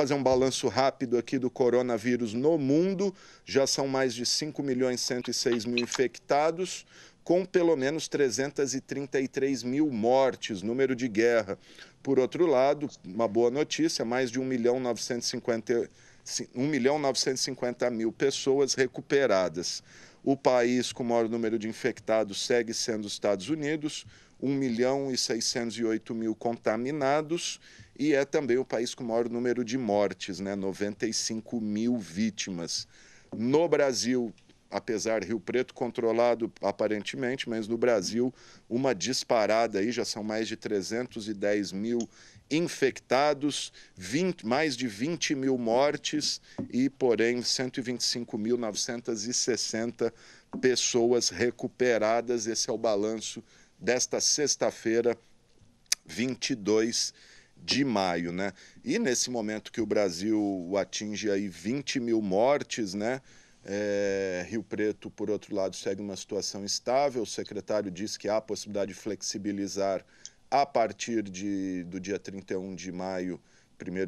fazer um balanço rápido aqui do coronavírus no mundo. Já são mais de 5 milhões 106 mil infectados, com pelo menos 333 mil mortes, número de guerra. Por outro lado, uma boa notícia, mais de 1 milhão 950 1 milhão 950 mil pessoas recuperadas. O país com o maior número de infectados segue sendo os Estados Unidos, 1 milhão e 608 mil contaminados e é também o país com o maior número de mortes, né? 95 mil vítimas. No Brasil, apesar Rio Preto controlado aparentemente, mas no Brasil uma disparada aí, já são mais de 310 mil infectados, 20, mais de 20 mil mortes e, porém, 125.960 pessoas recuperadas. Esse é o balanço desta sexta-feira, 22 de de maio, né? E nesse momento que o Brasil atinge aí 20 mil mortes, né? É, Rio Preto, por outro lado, segue uma situação estável. O secretário diz que há a possibilidade de flexibilizar a partir de, do dia 31 de maio,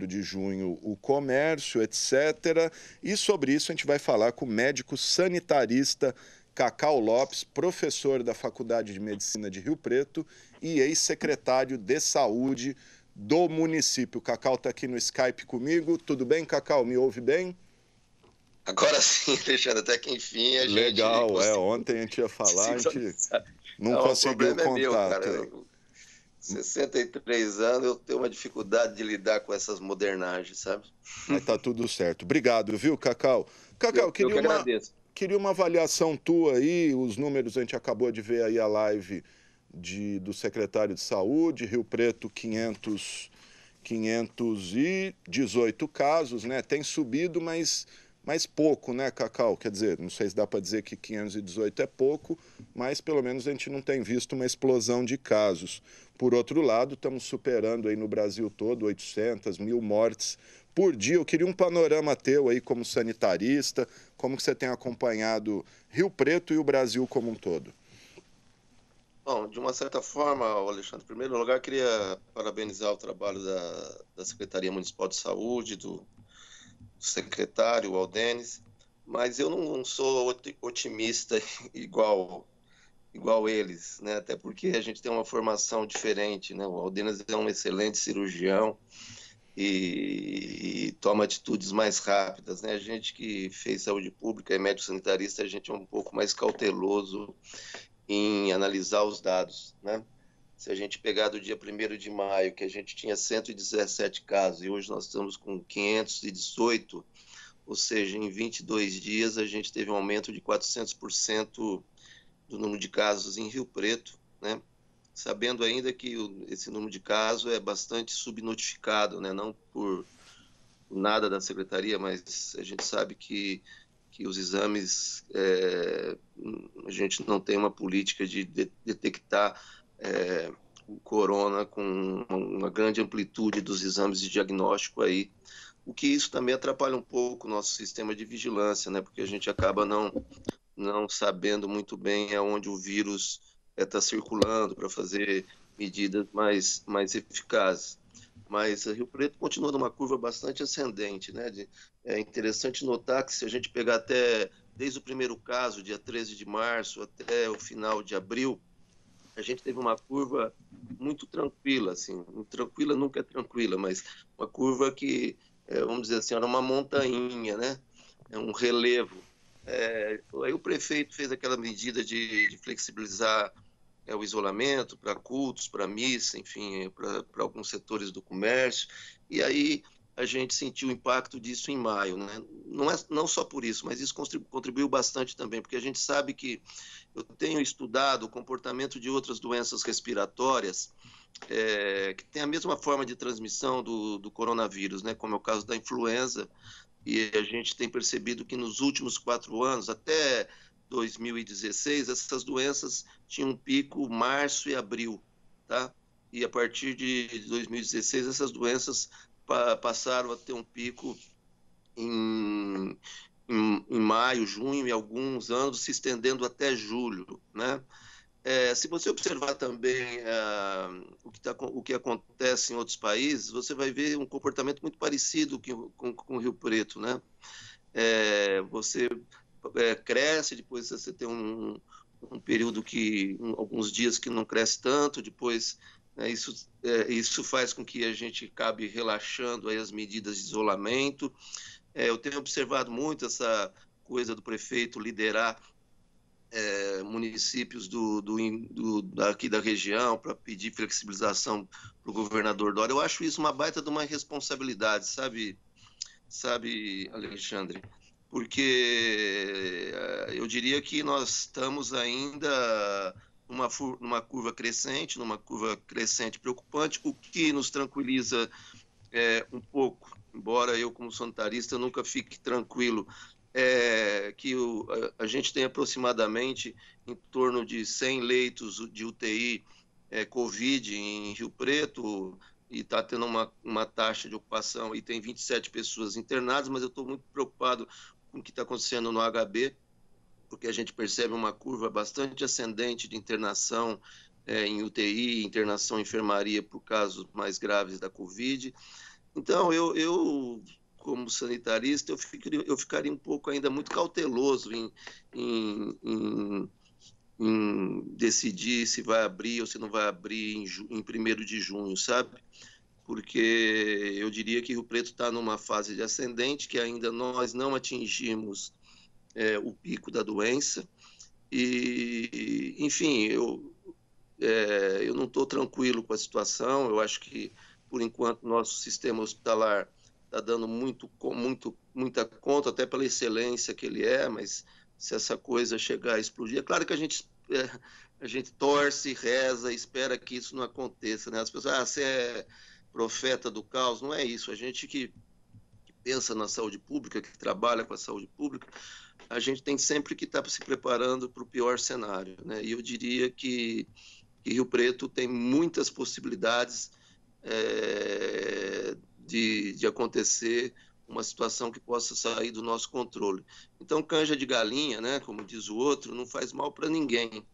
1 de junho, o comércio, etc. E sobre isso a gente vai falar com o médico sanitarista Cacau Lopes, professor da Faculdade de Medicina de Rio Preto e ex-secretário de Saúde do município. Cacau está aqui no Skype comigo. Tudo bem, Cacau? Me ouve bem? Agora sim, Alexandre, até que enfim a Legal, gente. Legal, é. Ontem a gente ia falar, a gente não, não conseguiu contato. É meu, cara. Eu, 63 anos, eu tenho uma dificuldade de lidar com essas modernagens, sabe? Mas tá tudo certo. Obrigado, viu, Cacau? Cacau, eu, queria, eu que uma, queria uma avaliação tua aí, os números a gente acabou de ver aí a live de, do secretário de saúde, Rio Preto 500, 518 casos, né? Tem subido, mas mas pouco, né, Cacau? Quer dizer, não sei se dá para dizer que 518 é pouco, mas pelo menos a gente não tem visto uma explosão de casos. Por outro lado, estamos superando aí no Brasil todo 800 mil mortes por dia. Eu queria um panorama teu aí como sanitarista, como que você tem acompanhado Rio Preto e o Brasil como um todo. Bom, de uma certa forma, Alexandre, em primeiro lugar, queria parabenizar o trabalho da, da Secretaria Municipal de Saúde, do, do secretário Aldenes, mas eu não sou otimista igual igual eles, né? Até porque a gente tem uma formação diferente, né? O Aldenes é um excelente cirurgião e, e, toma atitudes mais rápidas, né? A gente que fez saúde pública e médico sanitarista, a gente é um pouco mais cauteloso em analisar os dados. Né? Se a gente pegar do dia 1 de maio, que a gente tinha 117 casos, e hoje nós estamos com 518, ou seja, em 22 dias a gente teve um aumento de 400% do número de casos em Rio Preto, né? sabendo ainda que esse número de casos é bastante subnotificado, né? não por nada da secretaria, mas a gente sabe que que os exames, é, a gente não tem uma política de, de detectar é, o corona com uma grande amplitude dos exames de diagnóstico aí, o que isso também atrapalha um pouco o nosso sistema de vigilância, né? Porque a gente acaba não, não sabendo muito bem aonde o vírus está é, tá circulando para fazer medidas mais, mais eficazes mas Rio Preto continua numa curva bastante ascendente. Né? De, é interessante notar que se a gente pegar até desde o primeiro caso, dia 13 de março, até o final de abril, a gente teve uma curva muito tranquila, assim, tranquila nunca é tranquila, mas uma curva que, é, vamos dizer assim, era uma montanha, né? É um relevo. É, aí o prefeito fez aquela medida de, de flexibilizar é, o isolamento para cultos, para missa, enfim, para alguns setores do comércio. E aí a gente sentiu o impacto disso em maio. Né? Não, é, não só por isso, mas isso contribuiu, bastante também, porque a gente sabe que eu tenho estudado o comportamento de outras doenças respiratórias é, que tem a mesma forma de transmissão do, do coronavírus, né? como é o caso da influenza, e a gente tem percebido que nos últimos quatro anos, até 2016, essas doenças tinham um pico março e abril, tá? E a partir de 2016, essas doenças pa passaram a ter um pico em, em, em, maio, junho e alguns anos, se estendendo até julho, né? É, se você observar também uh, o, que tá, o que acontece em outros países, você vai ver um comportamento muito parecido com, com o Rio Preto, né? É, você é, cresce, depois você tem um, um período que um, alguns dias que não cresce tanto, depois né, isso, é, isso faz com que a gente acabe relaxando as medidas de isolamento. É, eu tenho observado muito essa coisa do prefeito liderar é, municípios do, do, do, daqui da região para pedir flexibilização para o governador Dória. Eu acho isso uma baita de uma responsabilidade, sabe, sabe, Alexandre? porque eh, eu diria que nós estamos ainda numa, numa curva crescente, numa curva crescente preocupante, o que nos tranquiliza é, um pouco, embora eu, como santarista nunca fique tranquilo, é que o, a, a, gente tem aproximadamente em torno de 100 leitos de UTI é, Covid em Rio Preto, e está tendo uma, uma taxa de ocupação e tem 27 pessoas internadas, mas eu estou muito preocupado com o que está acontecendo no HB, porque a gente percebe uma curva bastante ascendente de internação é, em UTI, internação em enfermaria por casos mais graves da Covid. Então, eu, eu como sanitarista, eu, ficaria, eu ficaria um pouco ainda muito cauteloso em, em, em, em decidir se vai abrir ou se não vai abrir em, em 1 de junho, sabe? porque eu diria que Rio Preto está numa fase de ascendente, que ainda nós não atingimos é, o pico da doença. E, enfim, eu, é, eu não estou tranquilo com a situação, eu acho que, por enquanto, nosso sistema hospitalar está dando muito, muito, muita conta, até pela excelência que ele é, mas se essa coisa chegar a explodir, é claro que a gente é, a gente torce, reza, espera que isso não aconteça, né? As pessoas, ah, você é profeta do caos, não é isso. A gente que, que pensa na saúde pública, que trabalha com a saúde pública, a gente tem sempre que estar tá se preparando para o pior cenário. Né? E eu diria que, que Rio Preto tem muitas possibilidades é, de, de acontecer uma situação que possa sair do nosso controle. Então, canja de galinha, né, como diz o outro, não faz mal para ninguém.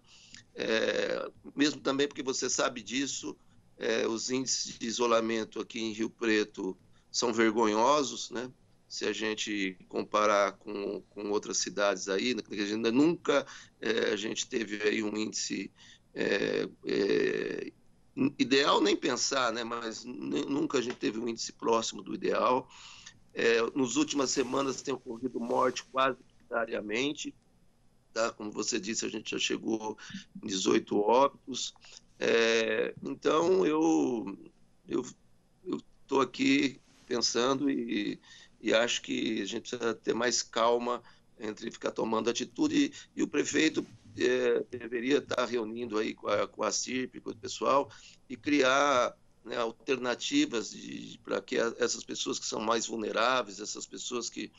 É, mesmo também porque você sabe disso, é, os índices de isolamento aqui em Rio Preto são vergonhosos, né? Se a gente comparar com, com outras cidades aí, a né? gente ainda nunca é, a gente teve aí um índice é, é ideal nem pensar, né? Mas nunca a gente teve um índice próximo do ideal. É, nos últimas semanas tem ocorrido morte quase diariamente, tá? Como você disse, a gente já chegou em 18 óbitos. É, então eu eu estou aqui pensando e, e, acho que a gente precisa ter mais calma entre ficar tomando atitude e, e o prefeito é, deveria estar reunindo aí com a, com a CIRP, com o pessoal e criar né, alternativas para que a, essas pessoas que são mais vulneráveis, essas pessoas que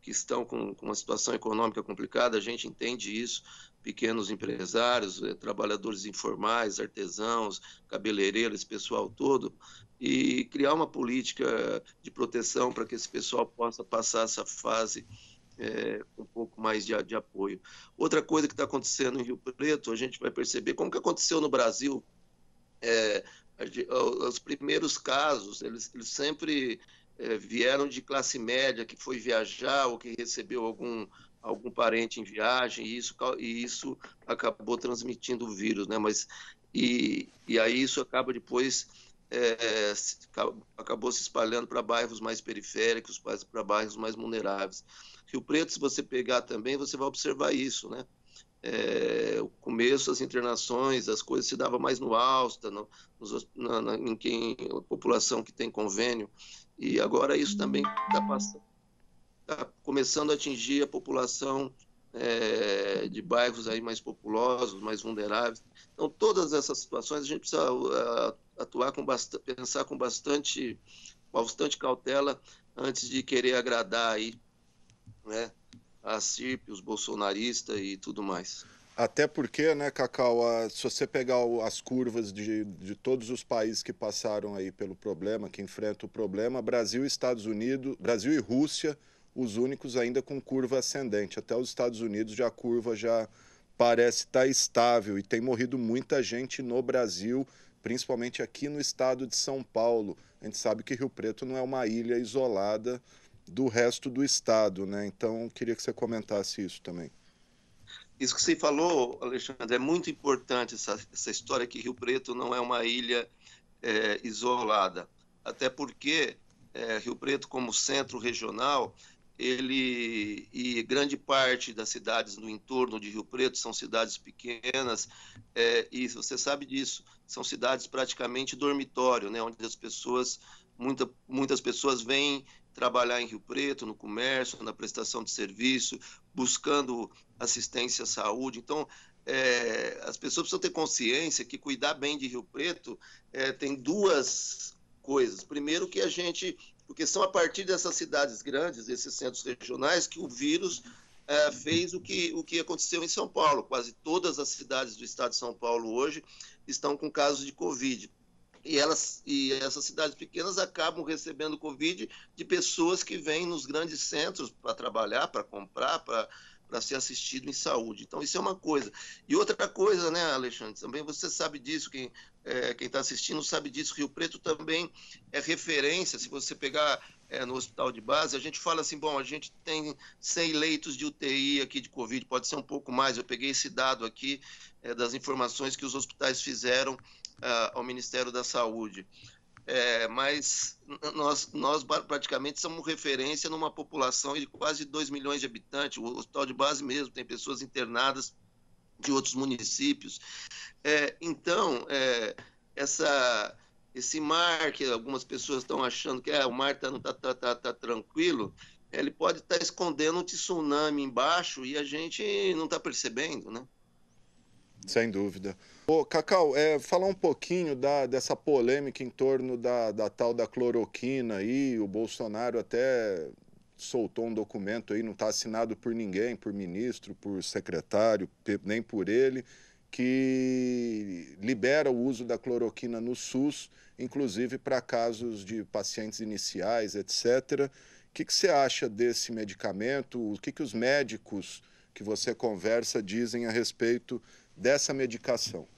que estão com, com uma situação econômica complicada, a gente entende isso, pequenos empresários, eh, trabalhadores informais, artesãos, cabeleireiros, esse pessoal todo, e criar uma política de proteção para que esse pessoal possa passar essa fase é, um pouco mais de, de apoio. Outra coisa que está acontecendo em Rio Preto, a gente vai perceber como que aconteceu no Brasil. É, os primeiros casos, eles, eles sempre é, vieram de classe média que foi viajar ou que recebeu algum algum parente em viagem e isso, e isso acabou transmitindo o vírus, né? Mas e, e aí isso acaba depois é, acabou se espalhando para bairros mais periféricos, para bairros mais vulneráveis. Rio Preto, se você pegar também, você vai observar isso, né? É, o começo, as internações, as coisas se dava mais no Alsta, no, nos, na, na, em quem a população que tem convênio, e agora isso também está passando está começando a atingir a população é, de bairros aí mais populosos, mais vulneráveis. Então, todas essas situações a gente precisa ah, atuar com bastante, pensar com bastante, bastante cautela antes de querer agradar aí, né, a CIRP, os bolsonaristas e tudo mais. Até porque, né, Cacau, a, se você pegar o, as curvas de, de todos os países que passaram aí pelo problema, que enfrentam o problema, Brasil Estados Unidos, Brasil e Rússia, os únicos ainda com curva ascendente. Até os Estados Unidos já a curva já parece estar tá estável e tem morrido muita gente no Brasil, principalmente aqui no estado de São Paulo. A gente sabe que Rio Preto não é uma ilha isolada do resto do estado, né? Então queria que você comentasse isso também. Isso que você falou, Alexandre, é muito importante essa, essa história que Rio Preto não é uma ilha é, isolada, até porque é, Rio Preto como centro regional ele e grande parte das cidades no entorno de Rio Preto são cidades pequenas é, e você sabe disso são cidades praticamente dormitório né onde as pessoas muita, muitas pessoas vêm trabalhar em Rio Preto no comércio na prestação de serviço buscando assistência à saúde então é, as pessoas precisam ter consciência que cuidar bem de Rio Preto é, tem duas coisas primeiro que a gente porque são a partir dessas cidades grandes, desses centros regionais, que o vírus é, fez o que, o que aconteceu em São Paulo. Quase todas as cidades do estado de São Paulo hoje estão com casos de Covid. E, elas, e essas cidades pequenas acabam recebendo Covid de pessoas que vêm nos grandes centros para trabalhar, para comprar, para para ser assistido em saúde. Então, isso é uma coisa. E outra coisa, né, Alexandre, também você sabe disso, quem é, está assistindo sabe disso, Rio Preto também é referência, se você pegar é, no hospital de base, a gente fala assim, bom, a gente tem 100 leitos de UTI aqui de Covid, pode ser um pouco mais, eu peguei esse dado aqui é, das informações que os hospitais fizeram ah, ao Ministério da Saúde é, mas nós, nós praticamente somos referência numa população de quase 2 milhões de habitantes, o hospital de base mesmo, tem pessoas internadas de outros municípios. É, então, é, essa, esse mar que algumas pessoas estão achando que ah, o mar tá, não está tá, tá, tá tranquilo, ele pode estar tá escondendo um tsunami embaixo e a gente não está percebendo, né? Sem dúvida. Ô, Cacau, é, falar um pouquinho da, dessa polêmica em torno da, da tal da cloroquina aí, o Bolsonaro até soltou um documento aí, não está assinado por ninguém, por ministro, por secretário, nem por ele, que libera o uso da cloroquina no SUS, inclusive para casos de pacientes iniciais, etc. O que, que você acha desse medicamento? O que, que os médicos que você conversa dizem a respeito dessa medicação?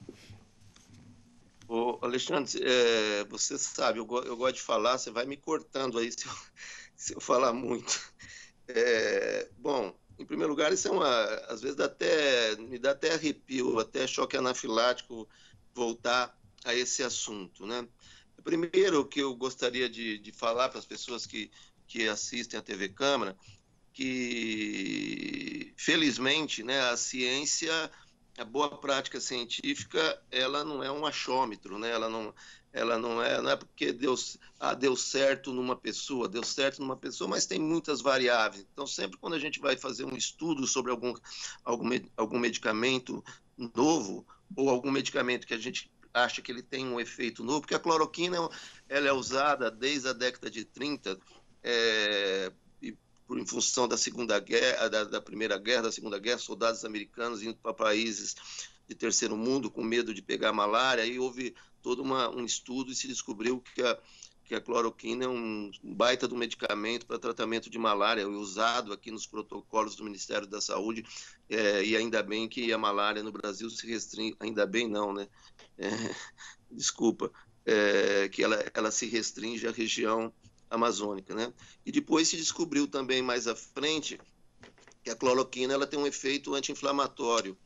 Ô, Alexandre, é, você sabe, eu, go, eu, gosto de falar, você vai me cortando aí se eu, se eu falar muito. É, bom, em primeiro lugar, isso é uma. Às vezes dá até, me dá até arrepio, até choque anafilático voltar a esse assunto. Né? Primeiro, que eu gostaria de, de falar para as pessoas que, que assistem à TV Câmara, que felizmente né, a ciência a boa prática científica ela não é um achômetro, né? Ela não, ela não é, não é porque deu, ah, deu certo numa pessoa, deu certo numa pessoa, mas tem muitas variáveis. Então sempre quando a gente vai fazer um estudo sobre algum algum, algum medicamento novo ou algum medicamento que a gente acha que ele tem um efeito novo, porque a cloroquina ela é usada desde a década de 30 é, eh, por, em função da Segunda Guerra, da, da, Primeira Guerra, da Segunda Guerra, soldados americanos indo para países de terceiro mundo com medo de pegar malária, aí houve todo uma, um estudo e se descobriu que a, que a cloroquina é um baita do medicamento para tratamento de malária, é usado aqui nos protocolos do Ministério da Saúde, é, e ainda bem que a malária no Brasil se restringe, ainda bem não, né? É, desculpa, é, que ela, ela se restringe à região amazônica, né? E depois se descobriu também mais à frente que a cloroquina ela tem um efeito anti-inflamatório.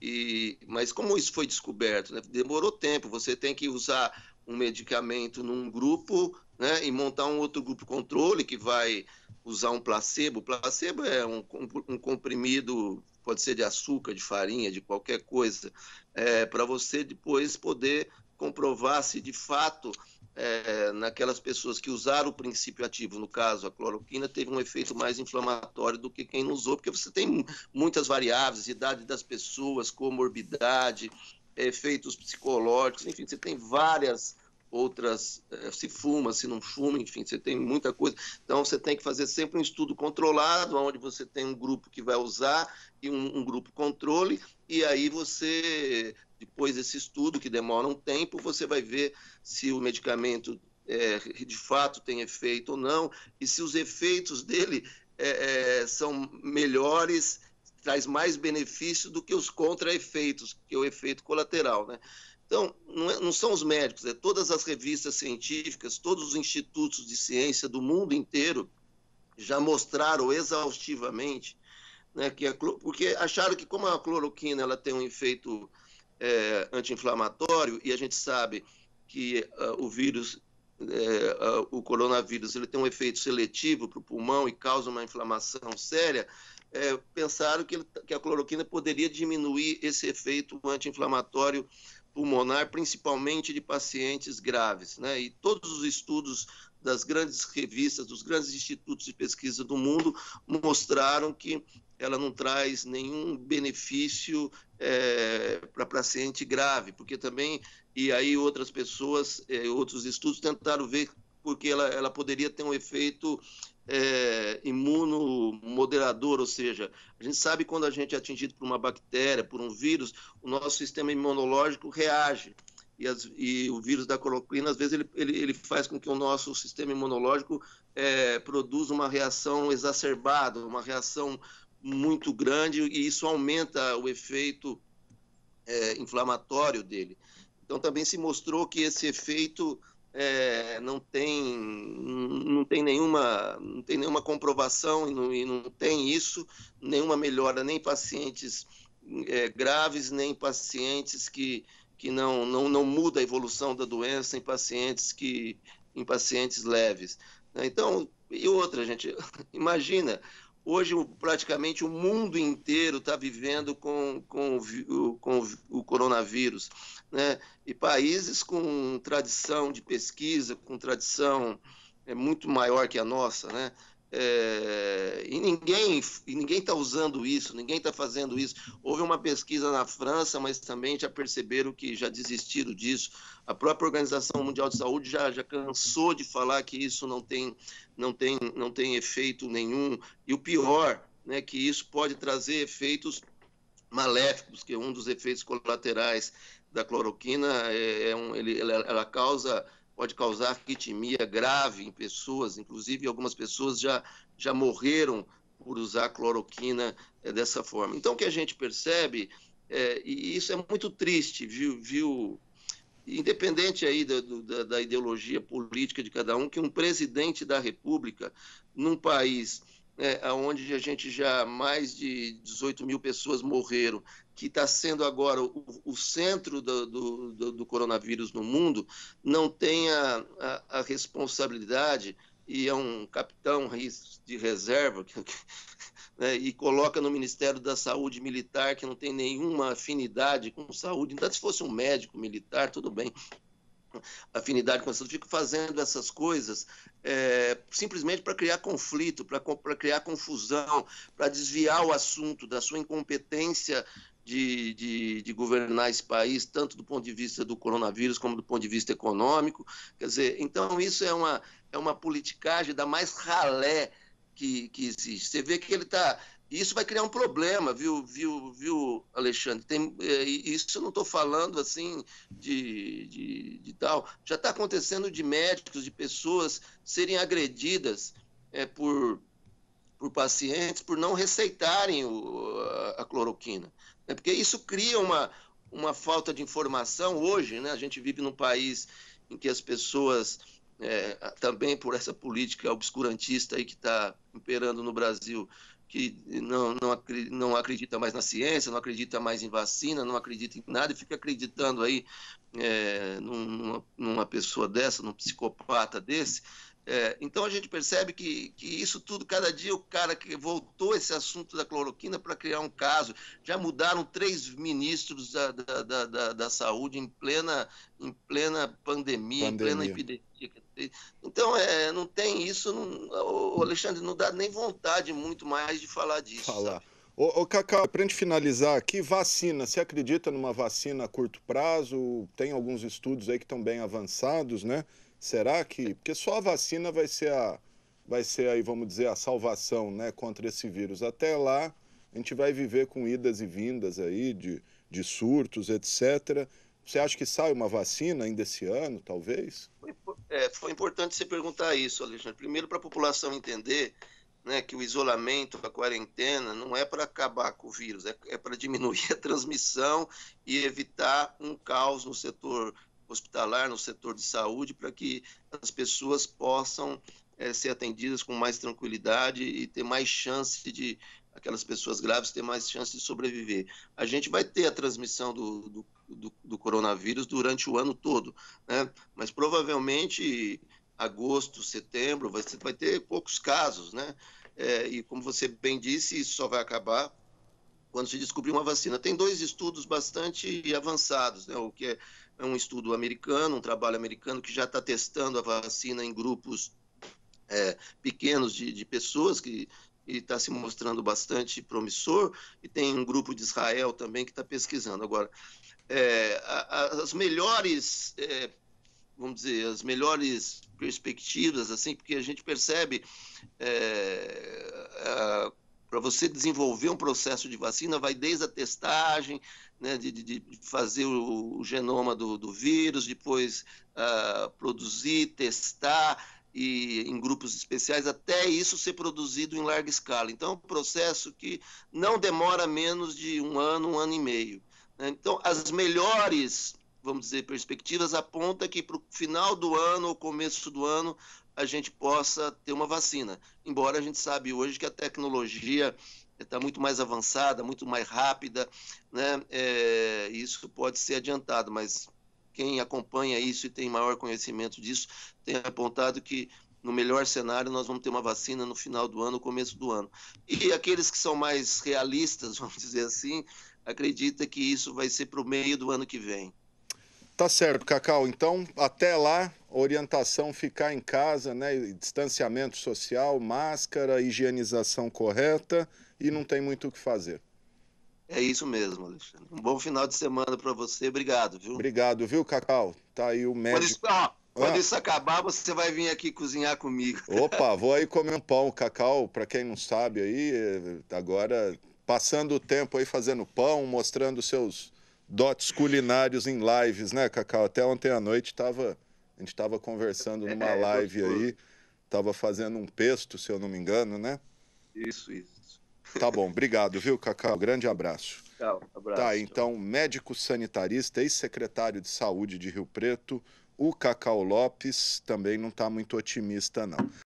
E, mas como isso foi descoberto? Né? Demorou tempo. Você tem que usar um medicamento num grupo né, e montar um outro grupo controle que vai usar um placebo. O placebo é um, um comprimido, pode ser de açúcar, de farinha, de qualquer coisa, é, para você depois poder comprovar se de fato é, naquelas pessoas que usaram o princípio ativo, no caso a cloroquina, teve um efeito mais inflamatório do que quem não usou, porque você tem muitas variáveis, idade das pessoas, comorbidade, efeitos psicológicos, enfim, você tem várias outras, é, se fuma, se não fuma, enfim, você tem muita coisa. Então você tem que fazer sempre um estudo controlado, onde você tem um grupo que vai usar e um, um grupo controle, e aí você, depois desse estudo, que demora um tempo, você vai ver se o medicamento é, de fato tem efeito ou não, e se os efeitos dele é, é, são melhores, traz mais benefício do que os contra-efeitos, que é o efeito colateral, né? Então, não, é, não são os médicos, é todas as revistas científicas, todos os institutos de ciência do mundo inteiro já mostraram exaustivamente né, que a, porque acharam que como a cloroquina ela tem um efeito é, anti-inflamatório e a gente sabe que uh, o vírus, é, uh, o coronavírus, ele tem um efeito seletivo para o pulmão e causa uma inflamação séria, é, pensaram que, ele, que a cloroquina poderia diminuir esse efeito anti-inflamatório pulmonar, principalmente de pacientes graves. Né? E todos os estudos das grandes revistas, dos grandes institutos de pesquisa do mundo mostraram que ela não traz nenhum benefício é, eh, para paciente grave, porque também e aí outras pessoas, eh, outros estudos tentaram ver porque ela, ela poderia ter um efeito é, imunomodelador, ou seja, a gente sabe quando a gente é atingido por uma bactéria, por um vírus, o nosso sistema imunológico reage. E, as, e o vírus da coloquina, às vezes, ele, ele, ele, faz com que o nosso sistema imunológico é, produza uma reação exacerbada, uma reação muito grande, e isso aumenta o efeito é, inflamatório dele. Então também se mostrou que esse efeito é, não tem não tem nenhuma não tem nenhuma comprovação e não, e não tem isso nenhuma melhora nem pacientes é, graves nem pacientes que que não, não não muda a evolução da doença em pacientes que em pacientes leves então e outra gente imagina hoje praticamente o mundo inteiro está vivendo com com, com, com o coronavírus né? e países com tradição de pesquisa, com tradição é, muito maior que a nossa, né? É, e ninguém e ninguém está usando isso, ninguém está fazendo isso. Houve uma pesquisa na França, mas também já perceberam que já desistiram disso. A própria Organização Mundial de Saúde já, já cansou de falar que isso não tem, não, tem, não tem efeito nenhum. E o pior, né, que isso pode trazer efeitos maléficos, que é um dos efeitos colaterais da cloroquina, é, é um, ele, ela, causa pode causar arritmia grave em pessoas, inclusive algumas pessoas já, já morreram por usar cloroquina é, dessa forma. Então, o que a gente percebe, é, e isso é muito triste, viu, viu independente aí da, da, da ideologia política de cada um, que um presidente da República, num país é, onde a gente já mais de 18 mil pessoas morreram, que está sendo agora o, o centro do, do, do, coronavírus no mundo, não tenha a, a responsabilidade e é um capitão de reserva que, né, e coloca no Ministério da Saúde Militar que não tem nenhuma afinidade com saúde. Então, se fosse um médico militar, tudo bem, afinidade com essas, fico fazendo essas coisas é, simplesmente para criar conflito, para criar confusão, para desviar o assunto da sua incompetência de, de, de, governar esse país, tanto do ponto de vista do coronavírus como do ponto de vista econômico. Quer dizer, então isso é uma, é uma politicagem da mais ralé que, que existe. Você vê que ele está. Isso vai criar um problema, viu, viu, viu Alexandre? Tem, é, isso eu não estou falando assim de, de, de tal. Já está acontecendo de médicos, de pessoas serem agredidas é, por, por pacientes por não receitarem o, a, a cloroquina. É Porque isso cria uma, uma falta de informação hoje, né? A gente vive num país em que as pessoas, é, também por essa política obscurantista aí que está imperando no Brasil que não, não, não acredita mais na ciência, não acredita mais em vacina, não acredita em nada e fica acreditando aí é, numa, numa, pessoa dessa, num psicopata desse. É, então a gente percebe que, que isso tudo, cada dia o cara que voltou esse assunto da cloroquina para criar um caso. Já mudaram três ministros da, da, da, da, saúde em plena, em plena pandemia, pandemia. em plena epidemia então, é, não tem isso, não, o Alexandre não dá nem vontade muito mais de falar disso. Falar. Ô, ô Cacau, a gente finalizar aqui, vacina. Você acredita numa vacina a curto prazo? Tem alguns estudos aí que estão bem avançados, né? Será que. Porque só a vacina vai ser a. Vai ser aí, vamos dizer, a salvação, né? Contra esse vírus. Até lá, a gente vai viver com idas e vindas aí de, de surtos, etc. Você acha que sai uma vacina ainda esse ano, talvez? É, foi importante você perguntar isso, Alexandre. Primeiro, para a população entender né, que o isolamento, a quarentena, não é para acabar com o vírus, é, é para diminuir a transmissão e evitar um caos no setor hospitalar, no setor de saúde, para que as pessoas possam é, ser atendidas com mais tranquilidade e ter mais chance de aquelas pessoas graves ter mais chance de sobreviver. A gente vai ter a transmissão do, do do, do coronavírus durante o ano todo. Né? Mas provavelmente agosto, setembro, vai, vai ter poucos casos, né? É, e como você bem disse, isso só vai acabar quando se descobrir uma vacina. Tem dois estudos bastante avançados, né? O que é, é um estudo americano, um trabalho americano que já está testando a vacina em grupos é, pequenos de, de pessoas que está se mostrando bastante promissor, e tem um grupo de Israel também que está pesquisando. Agora, é, as melhores, é, vamos dizer, as melhores perspectivas, assim, porque a gente percebe é, para você desenvolver um processo de vacina vai desde a testagem, né, de, de, fazer o, o genoma do, do, vírus, depois uh, produzir, testar e em grupos especiais até isso ser produzido em larga escala. Então, é um processo que não demora menos de um ano, um ano e meio. Né? Então, as melhores, vamos dizer, perspectivas apontam que para o final do ano ou começo do ano a gente possa ter uma vacina. Embora a gente sabe hoje que a tecnologia está muito mais avançada, muito mais rápida, né? É, isso pode ser adiantado, mas quem acompanha isso e tem maior conhecimento disso tem apontado que no melhor cenário nós vamos ter uma vacina no final do ano, começo do ano. E aqueles que são mais realistas, vamos dizer assim, acredita que isso vai ser para o meio do ano que vem. Tá certo, Cacau. Então, até lá, orientação ficar em casa, né? Distanciamento social, máscara, higienização correta e não tem muito o que fazer. É isso mesmo, Alexandre. Um bom final de semana para você. Obrigado, viu? Obrigado, viu, Cacau? Tá aí o médico. Quando isso, quando ah. isso acabar, você vai vir aqui cozinhar comigo. Opa, vou aí comer um pão. Cacau, para quem não sabe aí, eh, agora passando o tempo aí fazendo pão, mostrando seus dotes culinários em lives, né, Cacau? Até ontem à noite tava, a gente estava conversando é, numa é, live aí, estava fazendo um pesto, se eu não me engano, né? Isso, isso. Tá bom, obrigado, viu, Cacau? Grande abraço. Tchau, abraço. Tá, então, tchau. médico sanitarista, ex-secretário de saúde de Rio Preto, o Cacau Lopes também não está muito otimista, não.